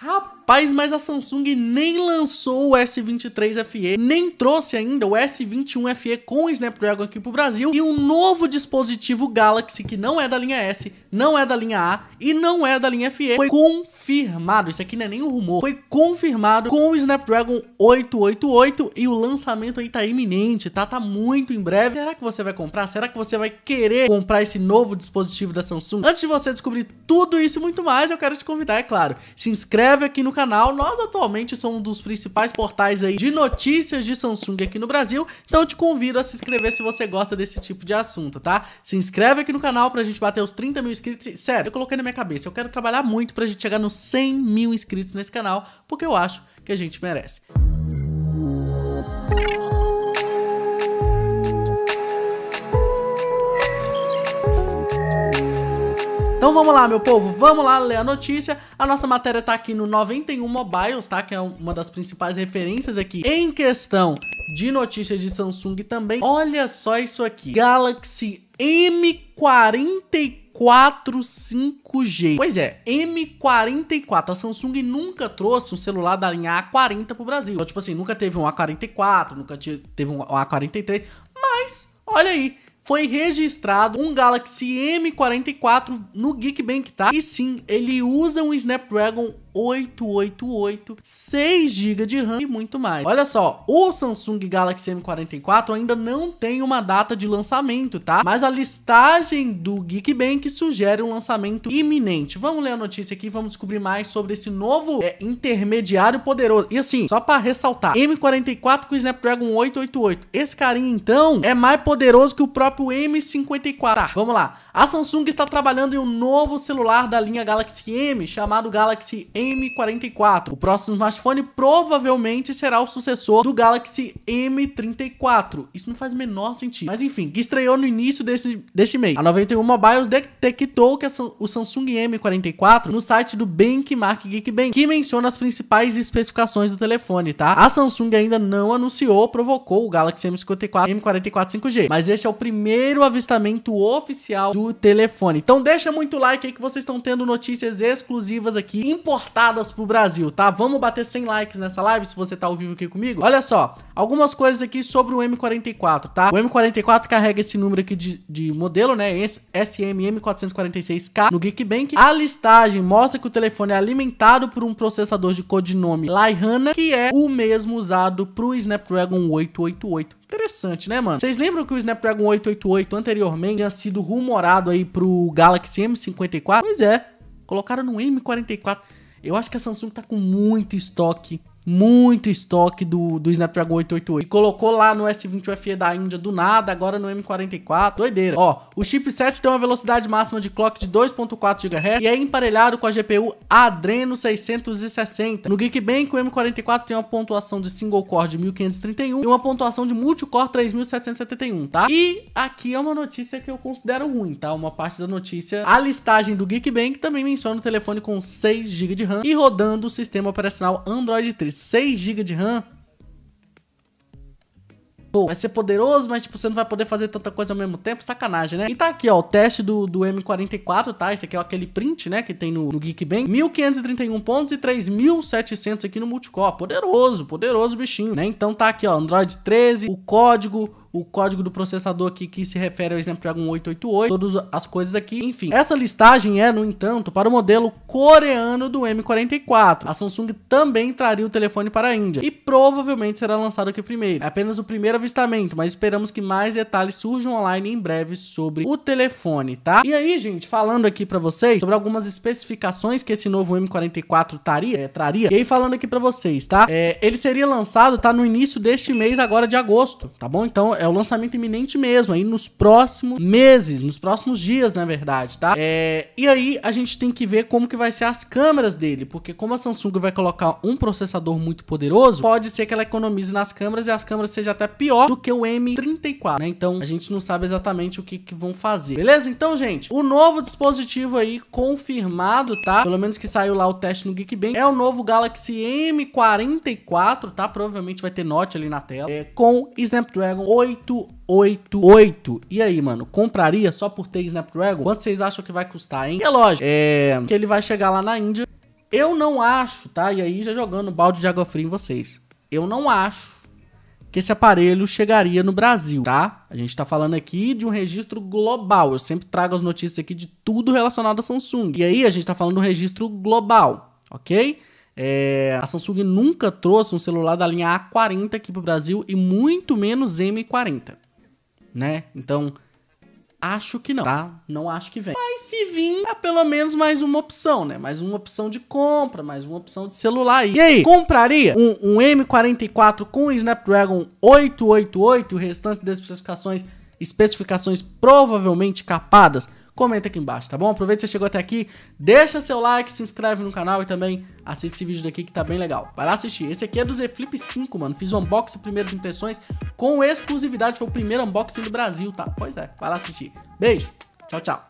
How Rapaz, mas a Samsung nem lançou o S23 FE, nem trouxe ainda o S21 FE com o Snapdragon aqui pro Brasil e um novo dispositivo Galaxy que não é da linha S, não é da linha A e não é da linha FE. Foi confirmado, isso aqui não é nenhum rumor, foi confirmado com o Snapdragon 888 e o lançamento aí tá iminente, tá? Tá muito em breve. Será que você vai comprar? Será que você vai querer comprar esse novo dispositivo da Samsung? Antes de você descobrir tudo isso e muito mais, eu quero te convidar, é claro, se inscreve aqui no canal canal. Nós atualmente somos um dos principais portais aí de notícias de Samsung aqui no Brasil, então eu te convido a se inscrever se você gosta desse tipo de assunto, tá? Se inscreve aqui no canal pra gente bater os 30 mil inscritos. Sério, eu coloquei na minha cabeça, eu quero trabalhar muito pra gente chegar nos 100 mil inscritos nesse canal, porque eu acho que a gente merece. Música Então vamos lá, meu povo, vamos lá ler a notícia. A nossa matéria tá aqui no 91 Mobiles, tá? Que é uma das principais referências aqui em questão de notícias de Samsung também. Olha só isso aqui. Galaxy M44 5G. Pois é, M44. A Samsung nunca trouxe um celular da linha A40 pro Brasil. Então, tipo assim, nunca teve um A44, nunca teve um A43, mas olha aí, foi registrado um Galaxy M44 no Geekbench, tá? E sim, ele usa um Snapdragon 888, 6 GB de RAM e muito mais. Olha só, o Samsung Galaxy M44 ainda não tem uma data de lançamento, tá? Mas a listagem do Geekbank sugere um lançamento iminente. Vamos ler a notícia aqui, vamos descobrir mais sobre esse novo é, intermediário poderoso. E assim, só para ressaltar, M44 com Snapdragon 888. Esse carinha, então, é mais poderoso que o próprio M54. Tá, vamos lá. A Samsung está trabalhando em um novo celular da linha Galaxy M, chamado Galaxy M M44. O próximo smartphone provavelmente será o sucessor do Galaxy M34. Isso não faz o menor sentido. Mas enfim, que estreou no início desse, deste mês. A 91 Mobiles detectou que o Samsung M44 no site do Benchmark Geekbench, que menciona as principais especificações do telefone, tá? A Samsung ainda não anunciou provocou o Galaxy M54 M44 5G, mas este é o primeiro avistamento oficial do telefone. Então deixa muito like aí que vocês estão tendo notícias exclusivas aqui, importantes para pro Brasil, tá? Vamos bater 100 likes nessa live se você tá ao vivo aqui comigo. Olha só, algumas coisas aqui sobre o M44, tá? O M44 carrega esse número aqui de, de modelo, né? Esse SMM446K no Geekbank. A listagem mostra que o telefone é alimentado por um processador de codinome Lyhana, que é o mesmo usado pro Snapdragon 888. Interessante, né, mano? Vocês lembram que o Snapdragon 888 anteriormente tinha sido rumorado aí pro Galaxy M54? Pois é, colocaram no M44. Eu acho que a Samsung tá com muito estoque muito estoque do, do Snapdragon 888. E colocou lá no S21 FE da Índia do nada, agora no M44. Doideira. Ó, o chipset tem uma velocidade máxima de clock de 2.4 GHz e é emparelhado com a GPU Adreno 660. No Geekbench, o M44 tem uma pontuação de single core de 1531 e uma pontuação de multicore 3771, tá? E aqui é uma notícia que eu considero ruim, tá? Uma parte da notícia. A listagem do Geekbench também menciona o telefone com 6 GB de RAM e rodando o sistema operacional Android 3 ali, 6 GB de RAM. Pô, vai ser poderoso, mas tipo, você não vai poder fazer tanta coisa ao mesmo tempo, sacanagem, né? E tá aqui, ó, o teste do, do M44, tá? Esse aqui é aquele print, né, que tem no, no Geekbench. 1.531 pontos e 3.700 aqui no Multicore. Poderoso, poderoso bichinho, né? Então tá aqui, ó, Android 13, o código, o código do processador aqui que se refere ao exemplo de algum 888, todas as coisas aqui, enfim. Essa listagem é, no entanto, para o modelo coreano do M44. A Samsung também traria o telefone para a Índia e provavelmente será lançado aqui primeiro. É apenas o primeiro avistamento, mas esperamos que mais detalhes surjam online em breve sobre o telefone, tá? E aí, gente, falando aqui para vocês sobre algumas especificações que esse novo M44 taria, é, traria, e aí falando aqui para vocês, tá? É, ele seria lançado, tá, no início deste mês agora de agosto, tá bom? Então é o lançamento iminente mesmo, aí nos próximos meses, nos próximos dias, na verdade, tá? É, e aí a gente tem que ver como que vai ser as câmeras dele, porque como a Samsung vai colocar um processador muito poderoso, pode ser que ela economize nas câmeras e as câmeras sejam até pior do que o M34, né? Então a gente não sabe exatamente o que, que vão fazer, beleza? Então, gente, o novo dispositivo aí confirmado, tá? Pelo menos que saiu lá o teste no Geekbench, é o novo Galaxy M44, tá? Provavelmente vai ter Note ali na tela, é, com Snapdragon 8 888. E aí, mano, compraria só por ter Snapdragon? Quanto vocês acham que vai custar, hein? E é lógico, é... que ele vai chegar lá na Índia. Eu não acho, tá? E aí, já jogando balde de água fria em vocês. Eu não acho que esse aparelho chegaria no Brasil, tá? A gente tá falando aqui de um registro global. Eu sempre trago as notícias aqui de tudo relacionado à Samsung. E aí, a gente tá falando de um registro global, ok? É, a Samsung nunca trouxe um celular da linha A40 aqui para o Brasil e muito menos M40, né? Então, acho que não, tá? Não acho que vem. Mas se vir, é pelo menos mais uma opção, né? Mais uma opção de compra, mais uma opção de celular aí. E aí, compraria um, um M44 com Snapdragon 888 e o restante das especificações, especificações provavelmente capadas comenta aqui embaixo, tá bom? Aproveita que você chegou até aqui, deixa seu like, se inscreve no canal e também assiste esse vídeo daqui que tá bem legal. Vai lá assistir. Esse aqui é do Z Flip 5, mano. Fiz o unboxing, primeiras impressões, com exclusividade. Foi o primeiro unboxing do Brasil, tá? Pois é, vai lá assistir. Beijo, tchau, tchau.